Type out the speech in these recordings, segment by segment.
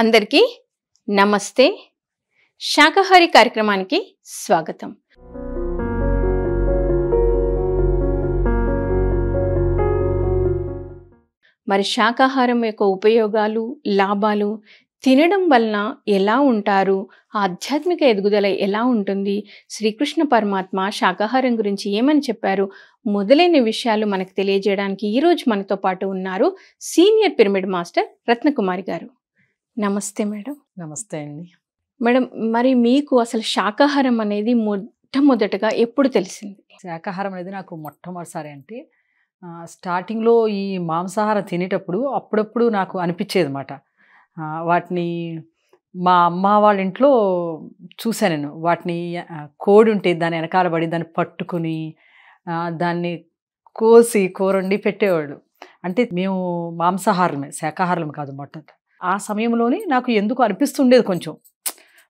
అందరికీ నమస్తే శాకాహారి కార్యక్రమానికి స్వాగతం మరి శాకాహారం యొక్క ఉపయోగాలు లాభాలు తినడం వలన ఎలా ఉంటారు ఆధ్యాత్మిక ఎదుగుదల ఎలా ఉంటుంది శ్రీకృష్ణ పరమాత్మ శాకాహారం గురించి ఏమని చెప్పారు మొదలైన విషయాలు మనకు తెలియజేయడానికి ఈరోజు మనతో పాటు ఉన్నారు సీనియర్ పిరమిడ్ మాస్టర్ రత్నకుమారి గారు నమస్తే మేడం నమస్తే అండి మేడం మరి మీకు అసలు శాకాహారం అనేది మొట్టమొదటగా ఎప్పుడు తెలిసింది శాకాహారం అనేది నాకు మొట్టమొదటిసారి అంటే స్టార్టింగ్లో ఈ మాంసాహారం తినేటప్పుడు అప్పుడప్పుడు నాకు అనిపించేది అనమాట వాటిని మా అమ్మ వాళ్ళ ఇంట్లో చూశాను నేను వాటిని కోడి ఉంటే దాని వెనకాల పడి దాన్ని పట్టుకుని దాన్ని కోసి కూరండి పెట్టేవాళ్ళు అంటే మేము మాంసాహారమే శాకాహారం కాదు మొట్ట ఆ సమయంలోనే నాకు ఎందుకు అనిపిస్తుండేది కొంచెం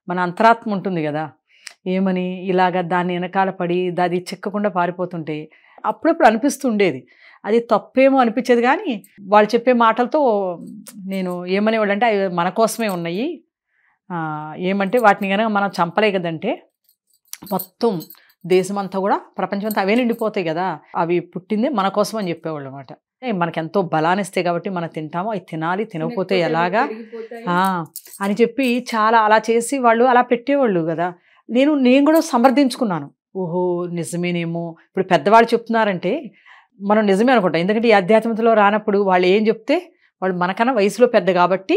మన అంతరాత్మ ఉంటుంది కదా ఏమని ఇలాగ దాన్ని వెనకాల పడి దాది చిక్కకుండా పారిపోతుంటే అప్పుడప్పుడు అనిపిస్తుండేది అది తప్పేమో అనిపించేది కానీ వాళ్ళు చెప్పే మాటలతో నేను ఏమనేవాళ్ళంటే అవి మన కోసమే ఉన్నాయి ఏమంటే వాటిని కనుక మనం చంపలే కదంటే మొత్తం దేశమంతా కూడా ప్రపంచమంతా అవే నిండిపోతాయి కదా అవి పుట్టిందే మన కోసం అని చెప్పేవాళ్ళు అనమాట మనకి ఎంతో బలాన్ని ఇస్తాయి కాబట్టి మనం తింటాము అవి తినాలి తినకపోతే ఎలాగా అని చెప్పి చాలా అలా చేసి వాళ్ళు అలా పెట్టేవాళ్ళు కదా నేను నేను కూడా సమర్థించుకున్నాను ఓహో నిజమేనేమో ఇప్పుడు పెద్దవాళ్ళు చెప్తున్నారంటే మనం నిజమే అనుకుంటాం ఎందుకంటే ఈ అధ్యాత్మికలో రానప్పుడు వాళ్ళు ఏం చెప్తే వాళ్ళు మనకన్నా వయసులో పెద్ద కాబట్టి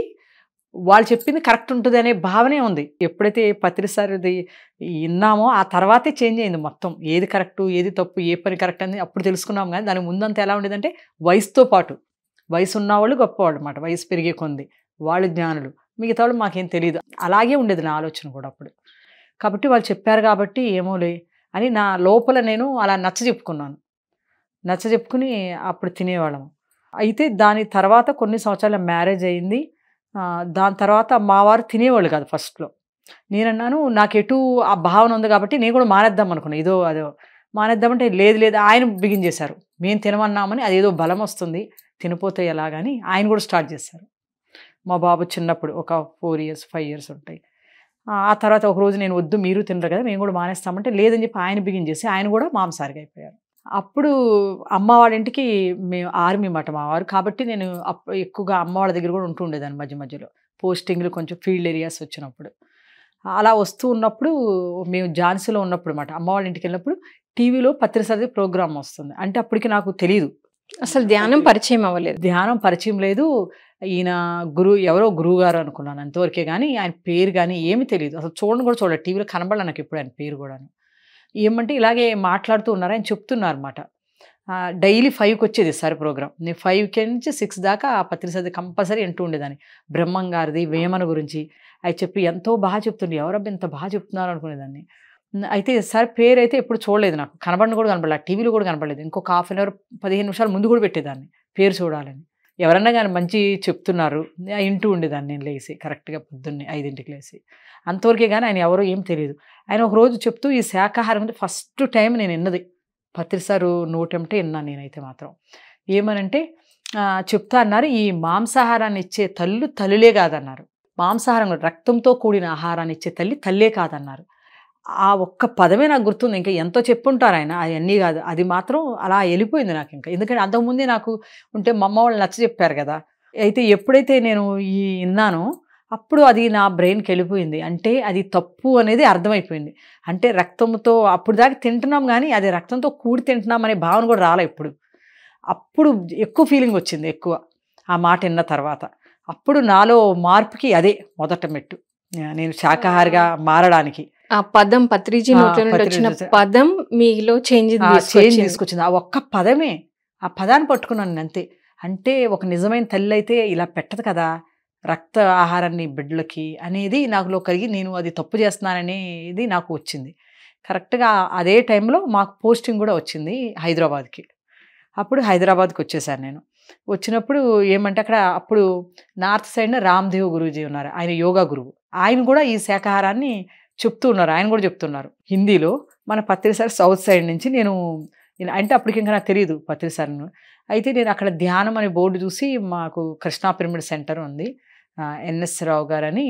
వాళ్ళు చెప్పింది కరెక్ట్ ఉంటుంది అనే భావనే ఉంది ఎప్పుడైతే పత్రిసారిది విన్నామో ఆ తర్వాతే చేంజ్ అయింది మొత్తం ఏది కరెక్టు ఏది తప్పు ఏ పని కరెక్ట్ అని అప్పుడు తెలుసుకున్నాం కానీ దాని ముందంతా ఎలా ఉండేదంటే వయసుతో పాటు వయసు ఉన్నవాళ్ళు గొప్పవాళ్ళు అనమాట వయసు పెరిగే కొంది వాళ్ళు జ్ఞానులు మిగతా వాళ్ళు మాకేం తెలియదు అలాగే ఉండేది నా ఆలోచన కూడా అప్పుడు కాబట్టి వాళ్ళు చెప్పారు కాబట్టి ఏమోలే అని నా లోపల నేను అలా నచ్చ చెప్పుకున్నాను నచ్చ చెప్పుకుని అప్పుడు తినేవాళ్ళము అయితే దాని తర్వాత కొన్ని సంవత్సరాల మ్యారేజ్ అయింది దాని తర్వాత మా వారు తినేవాళ్ళు కాదు ఫస్ట్లో నేనన్నాను నాకు ఎటు ఆ భావన ఉంది కాబట్టి నేను కూడా మానేద్దాం అనుకున్నాను ఏదో అదో మానేద్దామంటే లేదు లేదు ఆయన బిగిన్ చేశారు మేము తినమన్నామని అదేదో బలం వస్తుంది తినిపోతే ఎలాగని ఆయన కూడా స్టార్ట్ చేశారు మా బాబు చిన్నప్పుడు ఒక ఫోర్ ఇయర్స్ ఫైవ్ ఇయర్స్ ఉంటాయి ఆ తర్వాత ఒకరోజు నేను వద్దు మీరు తినరు కదా మేము కూడా మానేస్తామంటే లేదని చెప్పి ఆయన బిగిన్ చేసి ఆయన కూడా మాంసారిగా అయిపోయారు అప్పుడు అమ్మ వాడింటికి మేము ఆర్మీ మాట మా వారు కాబట్టి నేను ఎక్కువగా అమ్మ వాళ్ళ దగ్గర కూడా ఉంటూ ఉండేదాన్ని మధ్య మధ్యలో పోస్టింగ్లు కొంచెం ఫీల్డ్ ఏరియాస్ వచ్చినప్పుడు అలా వస్తూ ఉన్నప్పుడు మేము ఝాన్సీలో ఉన్నప్పుడు అనమాట అమ్మ వాళ్ళ ఇంటికి వెళ్ళినప్పుడు టీవీలో పత్రిసరి ప్రోగ్రామ్ వస్తుంది అంటే అప్పటికి నాకు తెలియదు అసలు ధ్యానం పరిచయం అవ్వలేదు ధ్యానం పరిచయం లేదు ఈయన గురువు ఎవరో గురువు గారు అనుకున్నాను అంతవరకే కానీ ఆయన పేరు కానీ ఏమి తెలియదు అసలు చూడండి కూడా చూడలేదు టీవీలో కనబడాలి నాకు ఎప్పుడు ఆయన పేరు కూడా ఏమంటే ఇలాగే మాట్లాడుతూ ఉన్నారు ఆయన చెప్తున్నారు అనమాట డైలీ ఫైవ్కి వచ్చేది సార్ ప్రోగ్రామ్ నేను ఫైవ్కి నుంచి సిక్స్ దాకా ఆ పత్రిసది కంపల్సరీ అంటూ ఉండేదాన్ని బ్రహ్మం గారిది వేమన గురించి అవి చెప్పి ఎంతో బాగా చెప్తుండే ఎవరబ్బ ఎంత బాగా చెప్తున్నారు అనుకునేదాన్ని అయితే సార్ పేరు అయితే ఎప్పుడు చూడలేదు నాకు కనబడిన కూడా కనబడలేదు టీవీలో కూడా కనబడలేదు ఇంకొక హాఫ్ అన్ అవర్ పదిహేను నిమిషాలు ముందు కూడా పెట్టేదాన్ని పేరు చూడాలని ఎవరన్నా కానీ మంచి చెప్తున్నారు ఇంటూ ఉండేదాన్ని నేను లేసి కరెక్ట్గా పొద్దున్నే ఐదింటికి లేచి అంతవరకే కానీ ఆయన ఎవరో ఏం తెలియదు ఆయన ఒక రోజు చెప్తూ ఈ శాకాహారం అంటే ఫస్ట్ టైం నేను విన్నది పత్రిసారు అంటే విన్నాను నేనైతే మాత్రం ఏమనంటే చెప్తా అన్నారు ఈ మాంసాహారాన్ని ఇచ్చే తల్లు తల్లులే కాదన్నారు మాంసాహారం రక్తంతో కూడిన ఆహారాన్ని ఇచ్చే తల్లి తల్లే కాదన్నారు ఆ ఒక్క పదమే నాకు గుర్తుంది ఇంకా ఎంతో చెప్పుంటారు ఆయన అవన్నీ కాదు అది మాత్రం అలా వెళ్ళిపోయింది నాకు ఇంకా ఎందుకంటే అంతకుముందే నాకు ఉంటే మా అమ్మ వాళ్ళు నచ్చ చెప్పారు కదా అయితే ఎప్పుడైతే నేను ఈ విన్నానో అప్పుడు అది నా బ్రెయిన్కి వెళ్ళిపోయింది అంటే అది తప్పు అనేది అర్థమైపోయింది అంటే రక్తంతో అప్పుడు దాకా తింటున్నాం కానీ అది రక్తంతో కూడి తింటున్నాం అనే భావన కూడా రాలే ఇప్పుడు అప్పుడు ఎక్కువ ఫీలింగ్ వచ్చింది ఎక్కువ ఆ మాట విన్న తర్వాత అప్పుడు నాలో మార్పుకి అదే మొదట మెట్టు నేను శాకాహారిగా మారడానికి ఆ పదం పత్రిజీ నోట్ల నుండి వచ్చిన పదం మీలో చేంజ్ చేంజ్ తీసుకొచ్చింది ఆ ఒక్క పదమే ఆ పదాన్ని పట్టుకున్నాను అంతే అంటే ఒక నిజమైన తల్లి అయితే ఇలా పెట్టదు కదా రక్త ఆహారాన్ని బిడ్డలకి అనేది నాకులో కలిగి నేను అది తప్పు చేస్తున్నాననేది నాకు వచ్చింది కరెక్ట్గా అదే టైంలో మాకు పోస్టింగ్ కూడా వచ్చింది హైదరాబాద్కి అప్పుడు హైదరాబాద్కి వచ్చేసాను నేను వచ్చినప్పుడు ఏమంటే అక్కడ అప్పుడు నార్త్ సైడ్ రామ్దేవ్ గురుజీ ఉన్నారు ఆయన యోగా గురువు ఆయన కూడా ఈ శాఖాహారాన్ని చెప్తూ ఉన్నారు ఆయన కూడా చెప్తున్నారు హిందీలో మన పత్రిసారి సౌత్ సైడ్ నుంచి నేను అంటే అప్పటికి ఇంకా నాకు తెలియదు పత్రిసారిను అయితే నేను అక్కడ ధ్యానం అనే బోర్డు చూసి మాకు కృష్ణా పిరమిడ్ సెంటర్ ఉంది ఎన్ఎస్ రావు గారని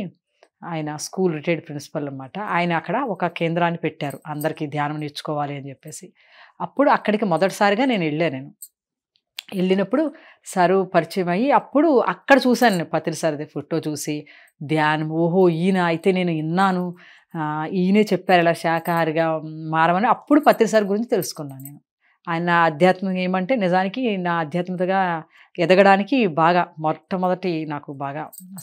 ఆయన స్కూల్ రిటైర్డ్ ప్రిన్సిపల్ అనమాట ఆయన అక్కడ ఒక కేంద్రాన్ని పెట్టారు అందరికీ ధ్యానం నేర్చుకోవాలి అని చెప్పేసి అప్పుడు అక్కడికి మొదటిసారిగా నేను వెళ్ళాను నేను వెళ్ళినప్పుడు సారు పరిచయం అయ్యి అప్పుడు అక్కడ చూశాను నేను పత్రి సార్ది ఫోటో చూసి ధ్యానం ఓహో ఈయన అయితే నేను విన్నాను ఈయనే చెప్పారు ఇలా శాఖాహారిగా మారమని అప్పుడు సార్ గురించి తెలుసుకున్నాను నేను ఆయన నా ఏమంటే నిజానికి నా ఆధ్యాత్మికతగా ఎదగడానికి బాగా మొట్టమొదటి నాకు బాగా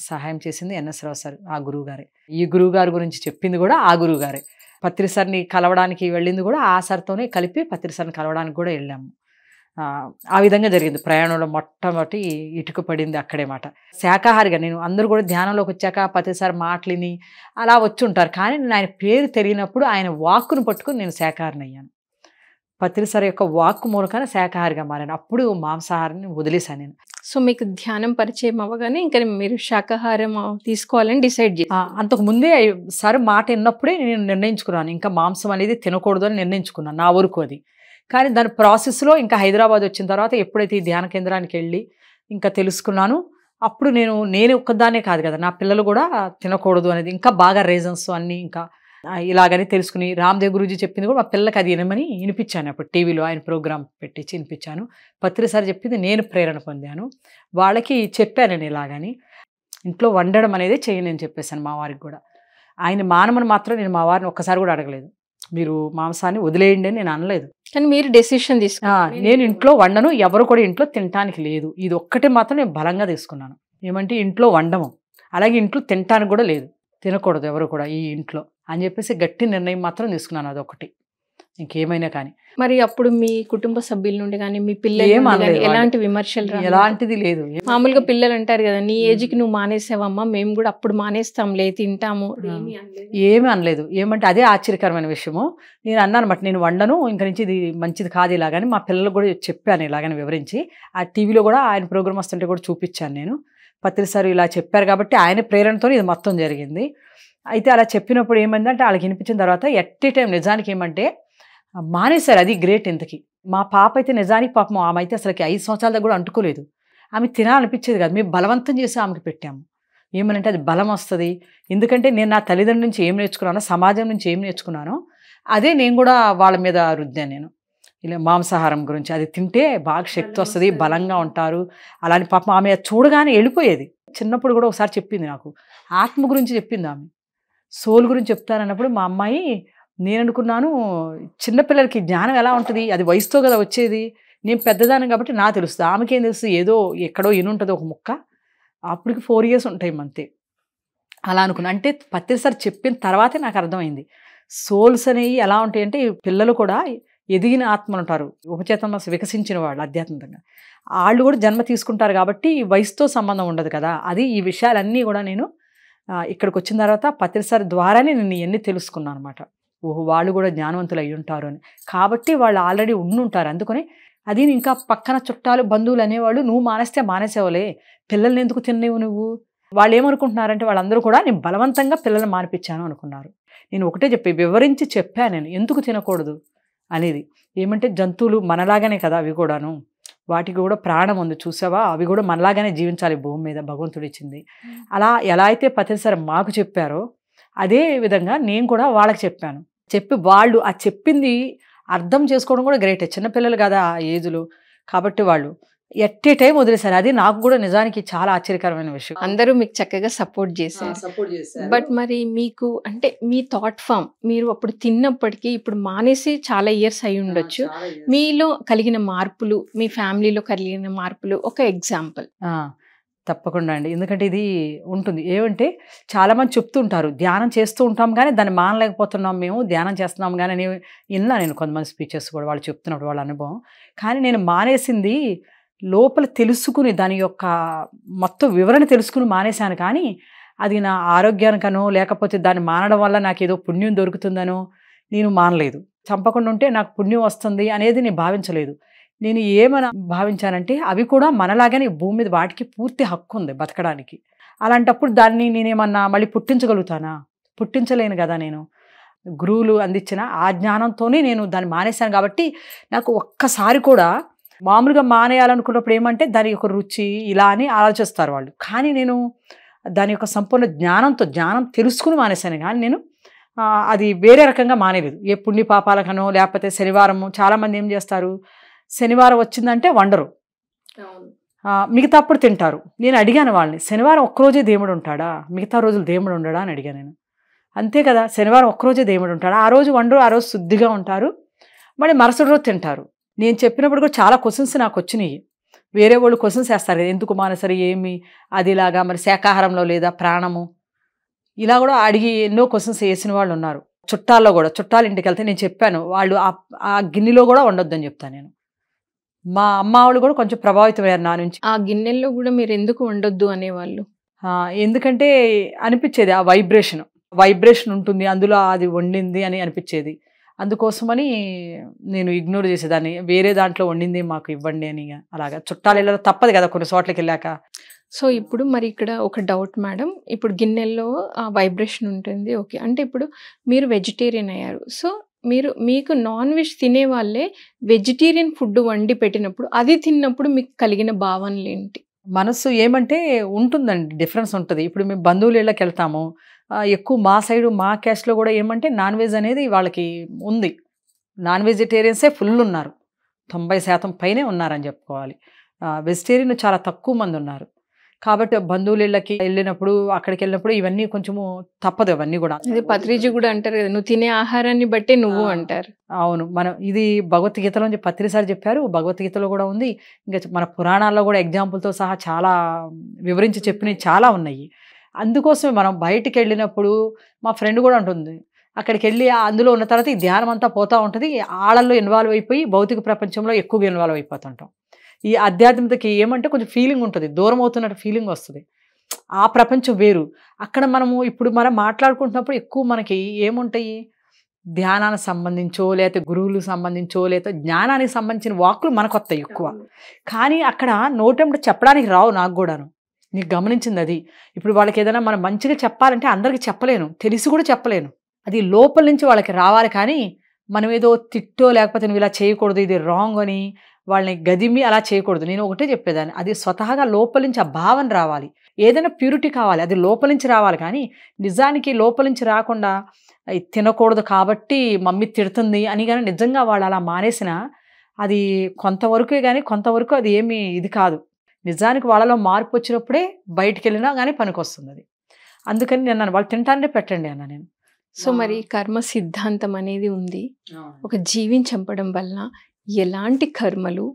సహాయం చేసింది ఎన్ఎస్ రావు సార్ ఆ గురువు గారే ఈ గురువు గారి గురించి చెప్పింది కూడా ఆ గురువు గారే పత్రిసార్ని కలవడానికి వెళ్ళింది కూడా ఆ సార్తోనే కలిపి పత్రిసార్ని కలవడానికి కూడా వెళ్ళాము ఆ విధంగా జరిగింది ప్రయాణంలో మొట్టమొదటి ఇటుక పడింది అక్కడే మాట శాఖాహారిగా నేను అందరూ కూడా ధ్యానంలోకి వచ్చాక ప్రతిసారి మాటలిని అలా వచ్చి ఉంటారు కానీ నేను ఆయన పేరు తెలియనప్పుడు ఆయన వాక్కును పట్టుకుని నేను శాఖాహారిని అయ్యాను పత్రిసారి యొక్క వాక్ మూలకాన శాఖాహారిగా మారాను అప్పుడు మాంసాహారాన్ని వదిలేశాను నేను సో మీకు ధ్యానం పరిచయం అవ్వగానే ఇంకా మీరు శాకాహారం తీసుకోవాలని డిసైడ్ చేసి అంతకు ముందే సార్ మాట విన్నప్పుడే నేను నిర్ణయించుకున్నాను ఇంకా మాంసం అనేది తినకూడదు అని నిర్ణయించుకున్నాను నా వరకు అది కానీ దాని ప్రాసెస్లో ఇంకా హైదరాబాద్ వచ్చిన తర్వాత ఎప్పుడైతే ఈ ధ్యాన కేంద్రానికి వెళ్ళి ఇంకా తెలుసుకున్నాను అప్పుడు నేను నేను ఒక్కదాన్నే కాదు కదా నా పిల్లలు కూడా తినకూడదు అనేది ఇంకా బాగా రీజన్స్ అన్నీ ఇంకా ఇలాగని తెలుసుకుని రామ్దేవ్ గురుజీ చెప్పింది కూడా మా పిల్లలకి అది వినమని వినిపించాను అప్పుడు టీవీలో ఆయన ప్రోగ్రామ్ పెట్టించి వినిపించాను పత్రిసారి చెప్పింది నేను ప్రేరణ పొందాను వాళ్ళకి చెప్పాను నేను ఇలాగని ఇంట్లో వండడం అనేది చేయను అని చెప్పేశాను మా వారికి కూడా ఆయన మానమని మాత్రం నేను మా వారిని ఒక్కసారి కూడా అడగలేదు మీరు మాంసాన్ని వదిలేయండి అని నేను అనలేదు కానీ మీరు డెసిషన్ తీసుకు నేను ఇంట్లో వండను ఎవరు కూడా ఇంట్లో తినటానికి లేదు ఇది ఒక్కటే మాత్రం నేను బలంగా తీసుకున్నాను ఏమంటే ఇంట్లో వండము అలాగే ఇంట్లో తినటానికి కూడా లేదు తినకూడదు ఎవరు కూడా ఈ ఇంట్లో అని చెప్పేసి గట్టి నిర్ణయం మాత్రం తీసుకున్నాను అదొకటి ఇంకేమైనా కానీ మరి అప్పుడు మీ కుటుంబ సభ్యుల నుండి కానీ మీ పిల్లలు ఎలాంటి విమర్శలు ఎలాంటిది లేదు మామూలుగా పిల్లలు అంటారు కదా నీ ఏజ్కి నువ్వు మానేసావమ్మా మేము కూడా అప్పుడు మానేస్తాం లే తింటాము ఏమీ అనలేదు ఏమంటే అదే ఆశ్చర్యకరమైన విషయము నేను అన్నాను అనమాట నేను వండను ఇంక నుంచి ఇది మంచిది కాదు ఇలాగని మా పిల్లలు కూడా చెప్పాను ఇలాగని వివరించి ఆ టీవీలో కూడా ఆయన ప్రోగ్రామ్ వస్తుంటే కూడా చూపించాను నేను పత్రిక సార్ ఇలా చెప్పారు కాబట్టి ఆయన ప్రేరణతో ఇది మొత్తం జరిగింది అయితే అలా చెప్పినప్పుడు ఏమైందంటే వాళ్ళకి వినిపించిన తర్వాత ఎట్ టైం నిజానికి ఏమంటే మానేశారు అది గ్రేట్ ఇంతకి మా పాప అయితే నిజానికి పాపం ఆమె అయితే అసలుకి ఐదు సంవత్సరాల దగ్గర కూడా అంటుకోలేదు ఆమె తినాలనిపించేది కాదు మేము బలవంతం చేసి ఆమెకి పెట్టాము ఏమనంటే అది బలం వస్తుంది ఎందుకంటే నేను నా తల్లిదండ్రుల నుంచి ఏం నేర్చుకున్నానో సమాజం నుంచి ఏం నేర్చుకున్నానో అదే నేను కూడా వాళ్ళ మీద రుద్దాను నేను ఇలా మాంసాహారం గురించి అది తింటే బాగా శక్తి వస్తుంది బలంగా ఉంటారు అలాని పాపం ఆమె చూడగానే వెళ్ళిపోయేది చిన్నప్పుడు కూడా ఒకసారి చెప్పింది నాకు ఆత్మ గురించి చెప్పింది ఆమె సోల్ గురించి చెప్తానన్నప్పుడు మా అమ్మాయి నేను అనుకున్నాను చిన్నపిల్లలకి జ్ఞానం ఎలా ఉంటుంది అది వయసుతో కదా వచ్చేది నేను పెద్దదానం కాబట్టి నా తెలుస్తుంది ఆమెకేం తెలుసు ఏదో ఎక్కడో ఉంటుందో ఒక ముక్క అప్పటికి ఫోర్ ఇయర్స్ ఉంటాయి అంతే అలా అనుకున్నా అంటే పత్తిసారి చెప్పిన తర్వాతే నాకు అర్థమైంది సోల్స్ అనేవి ఎలా ఉంటాయంటే పిల్లలు కూడా ఎదిగిన ఆత్మలు ఉంటారు ఉపచేతన మనసు వికసించిన వాళ్ళు ఆధ్యాత్మికంగా వాళ్ళు కూడా జన్మ తీసుకుంటారు కాబట్టి వయసుతో సంబంధం ఉండదు కదా అది ఈ విషయాలన్నీ కూడా నేను ఇక్కడికి వచ్చిన తర్వాత పత్రిసారి ద్వారానే నేను ఇవన్నీ తెలుసుకున్నాను అనమాట ఓహో వాళ్ళు కూడా జ్ఞానవంతులు అయి ఉంటారు అని కాబట్టి వాళ్ళు ఆల్రెడీ ఉండుంటారు అందుకని అది ఇంకా పక్కన చుట్టాలు బంధువులు అనేవాళ్ళు నువ్వు మానేస్తే మానేసేవలే పిల్లల్ని ఎందుకు తినేవు నువ్వు వాళ్ళు ఏమనుకుంటున్నారంటే వాళ్ళందరూ కూడా నేను బలవంతంగా పిల్లల్ని మానిపించాను అనుకున్నారు నేను ఒకటే చెప్పి వివరించి చెప్పాను నేను ఎందుకు తినకూడదు అనేది ఏమంటే జంతువులు మనలాగానే కదా అవి కూడాను వాటికి కూడా ప్రాణం ఉంది చూసావా అవి కూడా మనలాగానే జీవించాలి భూమి మీద భగవంతుడు ఇచ్చింది అలా ఎలా అయితే ప్రతిసారి మాకు చెప్పారో అదే విధంగా నేను కూడా వాళ్ళకి చెప్పాను చెప్పి వాళ్ళు ఆ చెప్పింది అర్థం చేసుకోవడం కూడా గ్రేట్ చిన్నపిల్లలు కదా ఆ ఏజ్లో కాబట్టి వాళ్ళు ఎట్ ఏ టైం వదిలేశారు అది నాకు కూడా నిజానికి చాలా ఆశ్చర్యకరమైన విషయం అందరూ మీకు చక్కగా సపోర్ట్ చేశారు సపోర్ట్ చేశారు బట్ మరి మీకు అంటే మీ థాట్ ఫామ్ మీరు అప్పుడు తిన్నప్పటికీ ఇప్పుడు మానేసి చాలా ఇయర్స్ అయి ఉండొచ్చు మీలో కలిగిన మార్పులు మీ ఫ్యామిలీలో కలిగిన మార్పులు ఒక ఎగ్జాంపుల్ తప్పకుండా అండి ఎందుకంటే ఇది ఉంటుంది ఏమంటే చాలామంది చెప్తూ ఉంటారు ధ్యానం చేస్తూ ఉంటాం కానీ దాన్ని మానలేకపోతున్నాం మేము ధ్యానం చేస్తున్నాం కానీ నేను విన్నా నేను కొంతమంది స్పీచెస్ కూడా వాళ్ళు చెప్తున్నప్పుడు వాళ్ళ అనుభవం కానీ నేను మానేసింది లోపల తెలుసుకుని దాని యొక్క మొత్తం వివరణ తెలుసుకుని మానేశాను కానీ అది నా ఆరోగ్యానికనో లేకపోతే దాన్ని మానడం వల్ల నాకు ఏదో పుణ్యం దొరుకుతుందనో నేను మానలేదు చంపకుండా ఉంటే నాకు పుణ్యం వస్తుంది అనేది నేను భావించలేదు నేను ఏమని భావించానంటే అవి కూడా మనలాగానే భూమి మీద వాటికి పూర్తి హక్కు ఉంది బతకడానికి అలాంటప్పుడు దాన్ని నేనేమన్నా మళ్ళీ పుట్టించగలుగుతానా పుట్టించలేను కదా నేను గురువులు అందించిన ఆ జ్ఞానంతోనే నేను దాన్ని మానేశాను కాబట్టి నాకు ఒక్కసారి కూడా మామూలుగా మానేయాలనుకున్నప్పుడు ఏమంటే దాని యొక్క రుచి ఇలా అని ఆలోచిస్తారు వాళ్ళు కానీ నేను దాని యొక్క సంపూర్ణ జ్ఞానంతో జ్ఞానం తెలుసుకుని మానేశాను కానీ నేను అది వేరే రకంగా మానేలేదు ఏ పుణ్య పాపాలకనో లేకపోతే శనివారము చాలామంది ఏం చేస్తారు శనివారం వచ్చిందంటే వండరు మిగతాప్పుడు తింటారు నేను అడిగాను వాళ్ళని శనివారం ఒక్కరోజే దేవుడు ఉంటాడా మిగతా రోజులు దేవుడు ఉండడా అని అడిగాను నేను అంతే కదా శనివారం ఒక్కరోజే దేవుడు ఉంటాడా ఆ రోజు వండరు ఆ రోజు శుద్ధిగా ఉంటారు మరి మరుసటి రోజు తింటారు నేను చెప్పినప్పుడు కూడా చాలా క్వశ్చన్స్ నాకు వచ్చినాయి వేరే వాళ్ళు క్వశ్చన్స్ వేస్తారు కదా ఎందుకు మానసరి ఏమి అదిలాగా మరి శాకాహారంలో లేదా ప్రాణము ఇలా కూడా అడిగి ఎన్నో క్వశ్చన్స్ వేసిన వాళ్ళు ఉన్నారు చుట్టాల్లో కూడా చుట్టాల ఇంటికి వెళ్తే నేను చెప్పాను వాళ్ళు ఆ గిన్నెలో కూడా అని చెప్తాను నేను మా అమ్మ వాళ్ళు కూడా కొంచెం ప్రభావితమయ్యారు నా నుంచి ఆ గిన్నెల్లో కూడా మీరు ఎందుకు ఉండొద్దు అనేవాళ్ళు ఎందుకంటే అనిపించేది ఆ వైబ్రేషన్ వైబ్రేషన్ ఉంటుంది అందులో అది వండింది అని అనిపించేది అందుకోసమని నేను ఇగ్నోర్ చేసేదాన్ని వేరే దాంట్లో వండింది మాకు ఇవ్వండి అని అలాగా చుట్టాలు వెళ్ళదు తప్పదు కదా కొన్ని చోట్లకి వెళ్ళాక సో ఇప్పుడు మరి ఇక్కడ ఒక డౌట్ మేడం ఇప్పుడు గిన్నెల్లో ఆ వైబ్రేషన్ ఉంటుంది ఓకే అంటే ఇప్పుడు మీరు వెజిటేరియన్ అయ్యారు సో మీరు మీకు నాన్ వెజ్ తినే వాళ్ళే వెజిటేరియన్ ఫుడ్ వండి పెట్టినప్పుడు అది తిన్నప్పుడు మీకు కలిగిన భావనలు ఏంటి మనసు ఏమంటే ఉంటుందండి డిఫరెన్స్ ఉంటుంది ఇప్పుడు మేము బంధువులు ఇళ్ళకి వెళ్తాము ఎక్కువ మా సైడు మా క్యాస్ట్లో కూడా ఏమంటే నాన్ వెజ్ అనేది వాళ్ళకి ఉంది నాన్ వెజిటేరియన్సే ఫుల్ ఉన్నారు తొంభై శాతం పైనే ఉన్నారని చెప్పుకోవాలి వెజిటేరియన్ చాలా తక్కువ మంది ఉన్నారు కాబట్టి ఇళ్ళకి వెళ్ళినప్పుడు అక్కడికి వెళ్ళినప్పుడు ఇవన్నీ కొంచెము తప్పదు అవన్నీ కూడా పత్రిజీ కూడా అంటారు కదా నువ్వు తినే ఆహారాన్ని బట్టే నువ్వు అంటారు అవును మనం ఇది భగవద్గీతలో పత్రిసారి చెప్పారు భగవద్గీతలో కూడా ఉంది ఇంకా మన పురాణాల్లో కూడా ఎగ్జాంపుల్తో సహా చాలా వివరించి చెప్పినవి చాలా ఉన్నాయి అందుకోసమే మనం బయటికి వెళ్ళినప్పుడు మా ఫ్రెండ్ కూడా ఉంటుంది అక్కడికి వెళ్ళి అందులో ఉన్న తర్వాత ఈ ధ్యానం అంతా పోతూ ఉంటుంది ఆడల్లో ఇన్వాల్వ్ అయిపోయి భౌతిక ప్రపంచంలో ఎక్కువగా ఇన్వాల్వ్ అయిపోతుంటాం ఈ ఆధ్యాత్మికతకి ఏమంటే కొంచెం ఫీలింగ్ ఉంటుంది దూరం అవుతున్నట్టు ఫీలింగ్ వస్తుంది ఆ ప్రపంచం వేరు అక్కడ మనము ఇప్పుడు మనం మాట్లాడుకుంటున్నప్పుడు ఎక్కువ మనకి ఏముంటాయి ధ్యానానికి సంబంధించో లేకపోతే గురువులకు సంబంధించో లేకపోతే జ్ఞానానికి సంబంధించిన వాక్కులు మనకు వస్తాయి ఎక్కువ కానీ అక్కడ నోటెంబడి చెప్పడానికి రావు నాకు కూడాను నీకు గమనించింది అది ఇప్పుడు వాళ్ళకి ఏదైనా మనం మంచిగా చెప్పాలంటే అందరికీ చెప్పలేను తెలిసి కూడా చెప్పలేను అది లోపల నుంచి వాళ్ళకి రావాలి కానీ మనం ఏదో తిట్టో లేకపోతే నువ్వు ఇలా చేయకూడదు ఇది రాంగ్ అని వాళ్ళని గదిమి అలా చేయకూడదు నేను ఒకటే చెప్పేదాన్ని అది స్వతహాగా లోపలించి ఆ భావన రావాలి ఏదైనా ప్యూరిటీ కావాలి అది లోపలించి రావాలి కానీ నిజానికి లోపలించి రాకుండా తినకూడదు కాబట్టి మమ్మీ తిడుతుంది అని కానీ నిజంగా వాళ్ళు అలా మానేసిన అది కొంతవరకే కానీ కొంతవరకు అది ఏమీ ఇది కాదు నిజానికి వాళ్ళలో మార్పు వచ్చినప్పుడే బయటికి వెళ్ళినా కానీ పనికి వస్తుంది అది అందుకని నేను వాళ్ళు తింటానే పెట్టండి అన్న నేను సో మరి కర్మ సిద్ధాంతం అనేది ఉంది ఒక జీవిని చంపడం వలన ఎలాంటి కర్మలు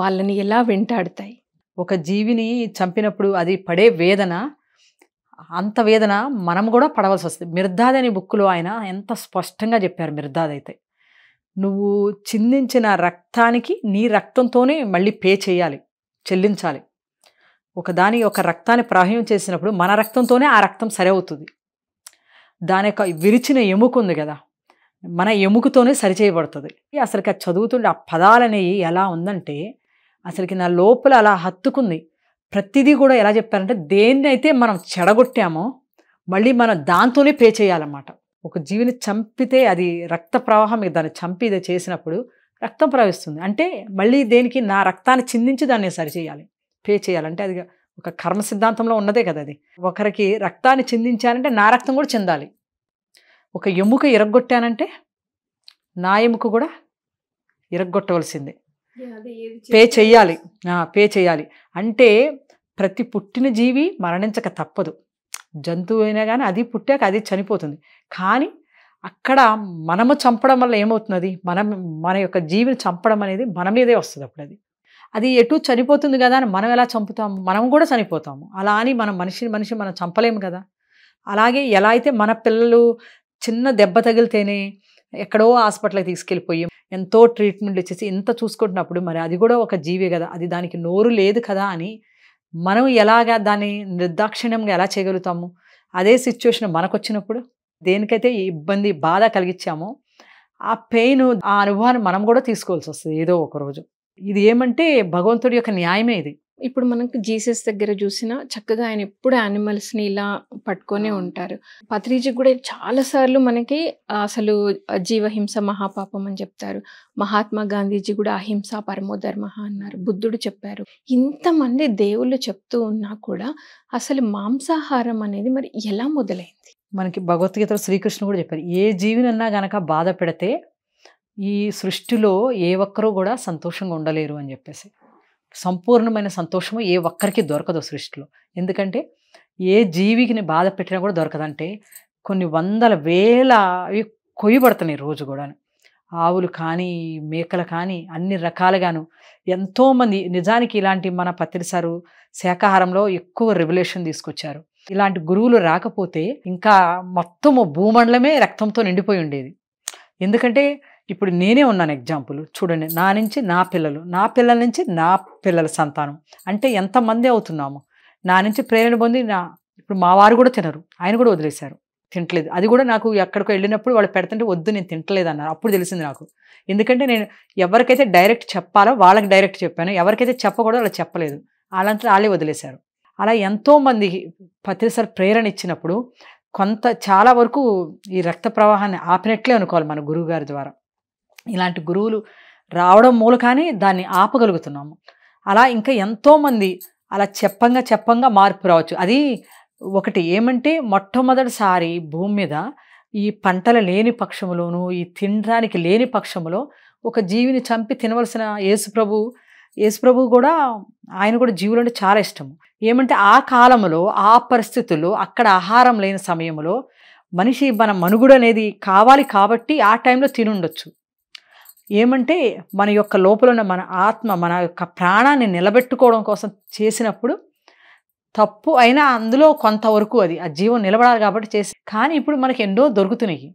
వాళ్ళని ఎలా వెంటాడతాయి ఒక జీవిని చంపినప్పుడు అది పడే వేదన అంత వేదన మనం కూడా పడవలసి వస్తుంది మిర్దాది అనే బుక్లో ఆయన ఎంత స్పష్టంగా చెప్పారు మిర్దాద్ అయితే నువ్వు చిందించిన రక్తానికి నీ రక్తంతోనే మళ్ళీ పే చేయాలి చెల్లించాలి ఒకదాని ఒక రక్తాన్ని ప్రవహం చేసినప్పుడు మన రక్తంతోనే ఆ రక్తం సరి అవుతుంది దాని యొక్క విరిచిన ఎముక ఉంది కదా మన ఎముకతోనే సరిచేయబడుతుంది అసలుకి ఆ చదువుతుండే ఆ పదాలనేవి ఎలా ఉందంటే అసలుకి నా లోపల అలా హత్తుకుంది ప్రతిదీ కూడా ఎలా చెప్పారంటే దేన్నైతే మనం చెడగొట్టామో మళ్ళీ మనం దాంతోనే పే చేయాలన్నమాట ఒక జీవిని చంపితే అది రక్త ప్రవాహం దాన్ని చంపి ఇది చేసినప్పుడు రక్తం ప్రవహిస్తుంది అంటే మళ్ళీ దేనికి నా రక్తాన్ని చిందించి దాన్ని సరిచేయాలి పే చేయాలంటే అది ఒక కర్మ సిద్ధాంతంలో ఉన్నదే కదా అది ఒకరికి రక్తాన్ని చిందించాలంటే నా రక్తం కూడా చెందాలి ఒక ఎముక ఇరగొట్టానంటే నా ఎముక కూడా ఇరగొట్టవలసిందే పే చేయాలి పే చేయాలి అంటే ప్రతి పుట్టిన జీవి మరణించక తప్పదు జంతువు అయినా కానీ అది పుట్టాక అది చనిపోతుంది కానీ అక్కడ మనము చంపడం వల్ల ఏమవుతున్నది మనం మన యొక్క జీవిని చంపడం అనేది మన మీదే వస్తుంది అప్పుడు అది అది ఎటు చనిపోతుంది కదా అని మనం ఎలా చంపుతాము మనం కూడా చనిపోతాము అలా అని మనం మనిషిని మనిషి మనం చంపలేము కదా అలాగే ఎలా అయితే మన పిల్లలు చిన్న దెబ్బ తగిలితేనే ఎక్కడో హాస్పిటల్కి తీసుకెళ్ళిపోయి ఎంతో ట్రీట్మెంట్లు ఇచ్చేసి ఎంత చూసుకుంటున్నప్పుడు మరి అది కూడా ఒక జీవే కదా అది దానికి నోరు లేదు కదా అని మనం ఎలాగా దాన్ని నిర్దాక్షిణ్యంగా ఎలా చేయగలుగుతాము అదే సిచ్యువేషన్ మనకొచ్చినప్పుడు దేనికైతే ఇబ్బంది బాధ కలిగించామో ఆ పెయిన్ ఆ అనుభవాన్ని మనం కూడా తీసుకోవాల్సి వస్తుంది ఏదో ఒకరోజు ఇది ఏమంటే భగవంతుడి యొక్క న్యాయమే ఇది ఇప్పుడు మనకు జీసస్ దగ్గర చూసినా చక్కగా ఆయన ఎప్పుడు యానిమల్స్ని ఇలా పట్టుకొనే ఉంటారు పత్రిజీ కూడా చాలాసార్లు మనకి అసలు జీవహింస మహాపాపం అని చెప్తారు మహాత్మా గాంధీజీ కూడా అహింస ధర్మ అన్నారు బుద్ధుడు చెప్పారు ఇంతమంది దేవుళ్ళు చెప్తూ ఉన్నా కూడా అసలు మాంసాహారం అనేది మరి ఎలా మొదలైంది మనకి భగవద్గీతలో శ్రీకృష్ణ కూడా చెప్పారు ఏ జీవినన్నా గనక బాధ పెడితే ఈ సృష్టిలో ఏ ఒక్కరూ కూడా సంతోషంగా ఉండలేరు అని చెప్పేసి సంపూర్ణమైన సంతోషము ఏ ఒక్కరికి దొరకదు సృష్టిలో ఎందుకంటే ఏ జీవికిని బాధ పెట్టినా కూడా దొరకదంటే కొన్ని వందల వేల అవి కొయ్యబడుతున్నాయి రోజు కూడా ఆవులు కానీ మేకలు కానీ అన్ని రకాలుగాను ఎంతోమంది నిజానికి ఇలాంటి మన పత్రిసారు శాఖాహారంలో ఎక్కువ రెవల్యూషన్ తీసుకొచ్చారు ఇలాంటి గురువులు రాకపోతే ఇంకా మొత్తము భూమండలమే రక్తంతో నిండిపోయి ఉండేది ఎందుకంటే ఇప్పుడు నేనే ఉన్నాను ఎగ్జాంపుల్ చూడండి నా నుంచి నా పిల్లలు నా పిల్లల నుంచి నా పిల్లల సంతానం అంటే ఎంతమంది అవుతున్నాము నా నుంచి ప్రేరణ పొంది నా ఇప్పుడు మా వారు కూడా తినరు ఆయన కూడా వదిలేశారు తింటలేదు అది కూడా నాకు ఎక్కడికో వెళ్ళినప్పుడు వాళ్ళు పెడుతుంటే వద్దు నేను తింటలేదు అన్నారు అప్పుడు తెలిసింది నాకు ఎందుకంటే నేను ఎవరికైతే డైరెక్ట్ చెప్పాలో వాళ్ళకి డైరెక్ట్ చెప్పాను ఎవరికైతే చెప్పకూడదు వాళ్ళు చెప్పలేదు వాళ్ళంతా వాళ్ళే వదిలేశారు అలా ఎంతోమంది ప్రతిసారి ప్రేరణ ఇచ్చినప్పుడు కొంత చాలా వరకు ఈ రక్త ప్రవాహాన్ని ఆపినట్లే అనుకోవాలి మన గురువుగారి ద్వారా ఇలాంటి గురువులు రావడం మూలకానే దాన్ని ఆపగలుగుతున్నాము అలా ఇంకా ఎంతోమంది అలా చెప్పంగా చెప్పంగా మార్పు రావచ్చు అది ఒకటి ఏమంటే మొట్టమొదటిసారి భూమి మీద ఈ పంటలు లేని పక్షములోను ఈ తినడానికి లేని పక్షములో ఒక జీవిని చంపి తినవలసిన యేసుప్రభు యేసుప్రభు కూడా ఆయన కూడా జీవులు అంటే చాలా ఇష్టం ఏమంటే ఆ కాలంలో ఆ పరిస్థితుల్లో అక్కడ ఆహారం లేని సమయంలో మనిషి మన మనుగుడు అనేది కావాలి కాబట్టి ఆ టైంలో తినుండొచ్చు ఏమంటే మన యొక్క లోపల ఉన్న మన ఆత్మ మన యొక్క ప్రాణాన్ని నిలబెట్టుకోవడం కోసం చేసినప్పుడు తప్పు అయినా అందులో కొంతవరకు అది ఆ జీవం నిలబడాలి కాబట్టి చేసి కానీ ఇప్పుడు మనకి ఎన్నో దొరుకుతున్నాయి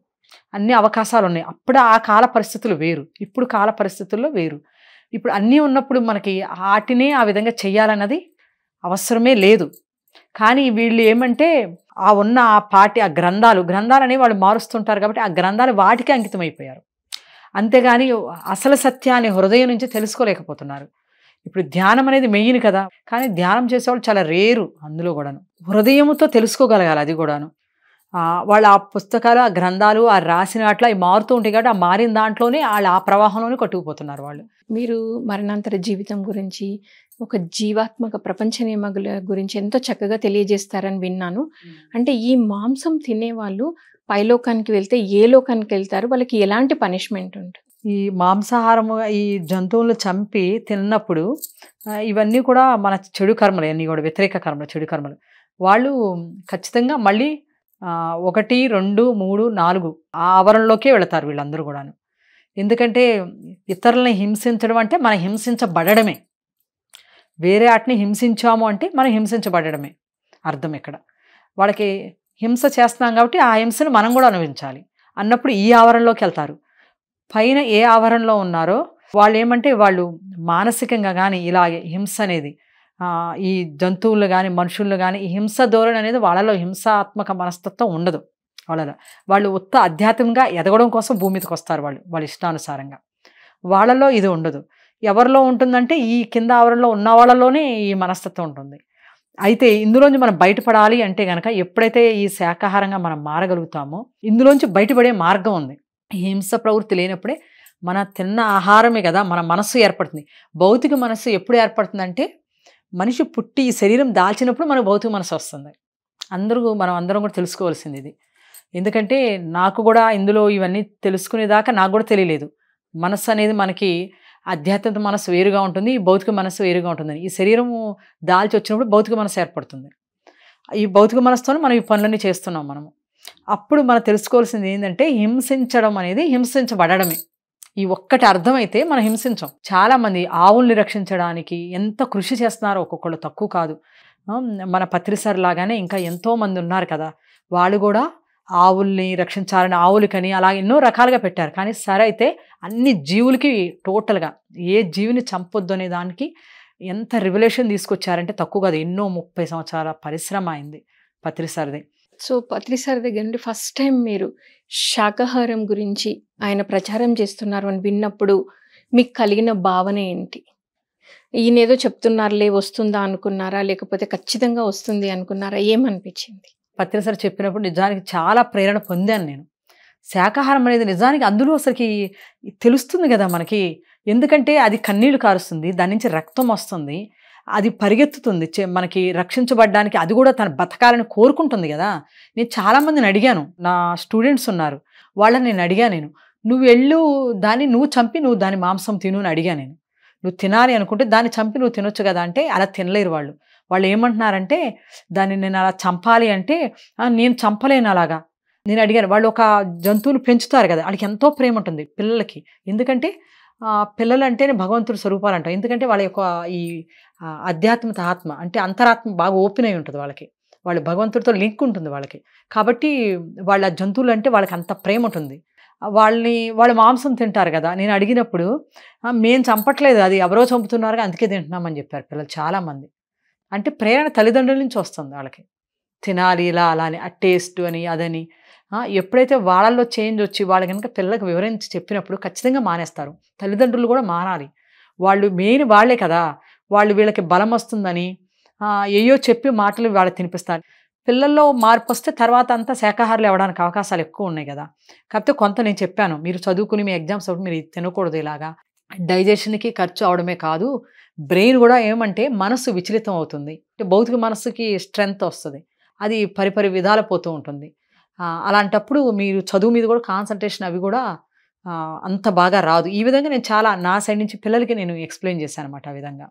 అన్ని అవకాశాలు ఉన్నాయి అప్పుడు ఆ కాల పరిస్థితులు వేరు ఇప్పుడు కాల పరిస్థితుల్లో వేరు ఇప్పుడు అన్నీ ఉన్నప్పుడు మనకి వాటినే ఆ విధంగా చేయాలన్నది అవసరమే లేదు కానీ వీళ్ళు ఏమంటే ఆ ఉన్న ఆ పాటి ఆ గ్రంథాలు గ్రంథాలు అనేవి వాళ్ళు మారుస్తుంటారు కాబట్టి ఆ గ్రంథాలు వాటికి అంకితం అయిపోయారు అంతేగాని అసలు సత్యాన్ని హృదయం నుంచి తెలుసుకోలేకపోతున్నారు ఇప్పుడు ధ్యానం అనేది మెయిన్ కదా కానీ ధ్యానం చేసేవాళ్ళు చాలా రేరు అందులో కూడాను హృదయంతో తెలుసుకోగలగాలి అది కూడాను వాళ్ళు ఆ పుస్తకాలు ఆ గ్రంథాలు ఆ రాసిన అట్లా మారుతూ ఉంటాయి కాబట్టి ఆ మారిన దాంట్లోనే వాళ్ళు ఆ ప్రవాహంలోనే కొట్టుకుపోతున్నారు వాళ్ళు మీరు మరణాంతర జీవితం గురించి ఒక జీవాత్మక ప్రపంచ నియమగుల గురించి ఎంతో చక్కగా తెలియజేస్తారని విన్నాను అంటే ఈ మాంసం తినేవాళ్ళు పైలోకానికి వెళ్తే ఏ లోకానికి వెళ్తారు వాళ్ళకి ఎలాంటి పనిష్మెంట్ ఉంటుంది ఈ మాంసాహారము ఈ జంతువులను చంపి తిన్నప్పుడు ఇవన్నీ కూడా మన చెడు కర్మలు ఇవన్నీ కూడా వ్యతిరేక కర్మలు చెడు కర్మలు వాళ్ళు ఖచ్చితంగా మళ్ళీ ఒకటి రెండు మూడు నాలుగు ఆ ఆవరణలోకే వెళతారు వీళ్ళందరూ కూడాను ఎందుకంటే ఇతరులని హింసించడం అంటే మనం హింసించబడమే వేరే వాటిని హింసించాము అంటే మనం హింసించబడమే అర్థం ఇక్కడ వాళ్ళకి హింస చేస్తున్నాం కాబట్టి ఆ హింసను మనం కూడా అనుభవించాలి అన్నప్పుడు ఈ ఆవరణలోకి వెళ్తారు పైన ఏ ఆవరణలో ఉన్నారో వాళ్ళు ఏమంటే వాళ్ళు మానసికంగా కానీ ఇలాగే హింస అనేది ఈ జంతువులు కానీ మనుషులు కానీ ఈ హింస ధోరణి అనేది వాళ్ళలో హింసాత్మక మనస్తత్వం ఉండదు వాళ్ళలో వాళ్ళు ఉత్త అధ్యాత్మంగా ఎదగడం కోసం భూమి మీదకి వస్తారు వాళ్ళు వాళ్ళ ఇష్టానుసారంగా వాళ్ళలో ఇది ఉండదు ఎవరిలో ఉంటుందంటే ఈ కింద ఆవరణలో ఉన్న వాళ్ళలోనే ఈ మనస్తత్వం ఉంటుంది అయితే ఇందులోంచి మనం బయటపడాలి అంటే కనుక ఎప్పుడైతే ఈ శాకాహారంగా మనం మారగలుగుతామో ఇందులోంచి బయటపడే మార్గం ఉంది హింస ప్రవృత్తి లేనప్పుడే మన తిన్న ఆహారమే కదా మన మనస్సు ఏర్పడుతుంది భౌతిక మనస్సు ఎప్పుడు ఏర్పడుతుందంటే మనిషి పుట్టి ఈ శరీరం దాల్చినప్పుడు మనకు భౌతిక మనసు వస్తుంది అందరూ మనం అందరం కూడా తెలుసుకోవాల్సింది ఇది ఎందుకంటే నాకు కూడా ఇందులో ఇవన్నీ తెలుసుకునేదాకా నాకు కూడా తెలియలేదు మనస్సు అనేది మనకి ఆధ్యాత్మిక మనసు వేరుగా ఉంటుంది భౌతిక మనసు వేరుగా ఉంటుంది ఈ శరీరము దాల్చి వచ్చినప్పుడు భౌతిక మనసు ఏర్పడుతుంది ఈ భౌతిక మనసుతోనే మనం ఈ పనులన్నీ చేస్తున్నాం మనము అప్పుడు మనం తెలుసుకోవాల్సింది ఏంటంటే హింసించడం అనేది హింసించబడమే ఈ ఒక్కటి అర్థమైతే మనం హింసించాం చాలామంది ఆవుల్ని రక్షించడానికి ఎంత కృషి చేస్తున్నారో ఒక్కొక్కళ్ళు తక్కువ కాదు మన పత్రిసార్ లాగానే ఇంకా ఎంతోమంది ఉన్నారు కదా వాళ్ళు కూడా ఆవుల్ని రక్షించాలని ఆవులకని అలా ఎన్నో రకాలుగా పెట్టారు కానీ సరే అయితే అన్ని జీవులకి టోటల్గా ఏ జీవిని చంపొద్దు అనే దానికి ఎంత రివల్యూషన్ తీసుకొచ్చారంటే తక్కువ కాదు ఎన్నో ముప్పై సంవత్సరాల పరిశ్రమ అయింది పత్రిసరిది సో పత్రిసార్ దగ్గర నుండి ఫస్ట్ టైం మీరు శాకాహారం గురించి ఆయన ప్రచారం చేస్తున్నారు అని విన్నప్పుడు మీకు కలిగిన భావన ఏంటి ఈయనేదో చెప్తున్నారులే వస్తుందా అనుకున్నారా లేకపోతే ఖచ్చితంగా వస్తుంది అనుకున్నారా ఏమనిపించింది పత్రిక సార్ చెప్పినప్పుడు నిజానికి చాలా ప్రేరణ పొందాను నేను శాకాహారం అనేది నిజానికి అందులో అసలుకి తెలుస్తుంది కదా మనకి ఎందుకంటే అది కన్నీళ్లు కారుస్తుంది దాని నుంచి రక్తం వస్తుంది అది పరిగెత్తుతుంది మనకి రక్షించబడ్డానికి అది కూడా తన బతకాలని కోరుకుంటుంది కదా నేను చాలామందిని అడిగాను నా స్టూడెంట్స్ ఉన్నారు వాళ్ళని నేను అడిగా నేను నువ్వు వెళ్ళు దాన్ని నువ్వు చంపి నువ్వు దాని మాంసం తిను అని అడిగా నేను నువ్వు తినాలి అనుకుంటే దాన్ని చంపి నువ్వు తినొచ్చు కదా అంటే అలా తినలేరు వాళ్ళు వాళ్ళు ఏమంటున్నారంటే దాన్ని నేను అలా చంపాలి అంటే నేను చంపలేను అలాగా నేను అడిగాను వాళ్ళు ఒక జంతువును పెంచుతారు కదా వాళ్ళకి ఎంతో ప్రేమ ఉంటుంది పిల్లలకి ఎందుకంటే పిల్లలు భగవంతుడు స్వరూపాలు అంటాం ఎందుకంటే వాళ్ళ యొక్క ఈ ఆధ్యాత్మిక ఆత్మ అంటే అంతరాత్మ బాగా ఓపెన్ అయి ఉంటుంది వాళ్ళకి వాళ్ళు భగవంతుడితో లింక్ ఉంటుంది వాళ్ళకి కాబట్టి వాళ్ళ జంతువులు అంటే వాళ్ళకి అంత ప్రేమ ఉంటుంది వాళ్ళని వాళ్ళ మాంసం తింటారు కదా నేను అడిగినప్పుడు మేము చంపట్లేదు అది ఎవరో చంపుతున్నారు అందుకే తింటున్నామని చెప్పారు పిల్లలు చాలామంది అంటే ప్రేరణ తల్లిదండ్రుల నుంచి వస్తుంది వాళ్ళకి తినాలి ఇలా అలా అని ఆ టేస్ట్ అని అదని ఎప్పుడైతే వాళ్ళల్లో చేంజ్ వచ్చి వాళ్ళు కనుక పిల్లలకు వివరించి చెప్పినప్పుడు ఖచ్చితంగా మానేస్తారు తల్లిదండ్రులు కూడా మానాలి వాళ్ళు మెయిన్ వాళ్ళే కదా వాళ్ళు వీళ్ళకి బలం వస్తుందని ఏయో చెప్పి మాటలు వాళ్ళకి తినిపిస్తారు పిల్లల్లో మార్పు వస్తే తర్వాత అంతా శాఖాహారులు ఇవ్వడానికి అవకాశాలు ఎక్కువ ఉన్నాయి కదా కాకపోతే కొంత నేను చెప్పాను మీరు చదువుకుని మీ ఎగ్జామ్స్ అప్పుడు మీరు తినకూడదు ఇలాగా డైజెషన్కి ఖర్చు అవడమే కాదు బ్రెయిన్ కూడా ఏమంటే మనసు విచలితం అవుతుంది అంటే భౌతిక మనస్సుకి స్ట్రెంగ్త్ వస్తుంది అది పరిపరి విధాల పోతూ ఉంటుంది అలాంటప్పుడు మీరు చదువు మీద కూడా కాన్సన్ట్రేషన్ అవి కూడా అంత బాగా రాదు ఈ విధంగా నేను చాలా నా సైడ్ నుంచి పిల్లలకి నేను ఎక్స్ప్లెయిన్ చేశాను అనమాట ఆ విధంగా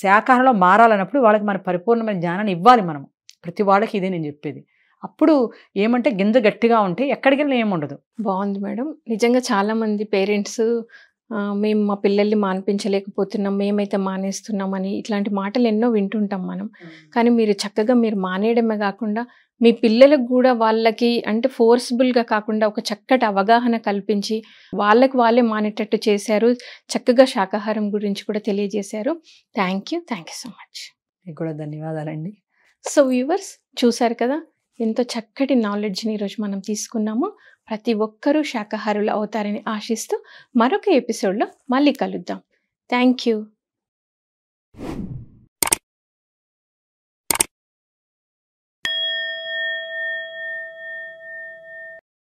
శాకాహారంలో మారాలన్నప్పుడు వాళ్ళకి మన పరిపూర్ణమైన జ్ఞానాన్ని ఇవ్వాలి మనం ప్రతి వాళ్ళకి ఇదే నేను చెప్పేది అప్పుడు ఏమంటే గింజ గట్టిగా ఉంటే ఎక్కడికి ఏముండదు బాగుంది మేడం నిజంగా చాలామంది పేరెంట్స్ మేము మా పిల్లల్ని మానిపించలేకపోతున్నాం మేమైతే మానేస్తున్నామని ఇట్లాంటి మాటలు ఎన్నో వింటుంటాం మనం కానీ మీరు చక్కగా మీరు మానేయడమే కాకుండా మీ పిల్లలకు కూడా వాళ్ళకి అంటే ఫోర్స్బుల్గా కాకుండా ఒక చక్కటి అవగాహన కల్పించి వాళ్ళకి వాళ్ళే మానేటట్టు చేశారు చక్కగా శాకాహారం గురించి కూడా తెలియజేశారు thank you thank you so much మీకు కూడా ధన్యవాదాలండి సో వ్యూవర్స్ చూశారు కదా ఎంతో చక్కటి నాలెడ్జ్ని ఈరోజు మనం తీసుకున్నాము ప్రతి ఒక్కరూ శాకాహారులు అవుతారని ఆశిస్తూ మరొక ఎపిసోడ్లో మళ్ళీ కలుద్దాం థ్యాంక్ యూ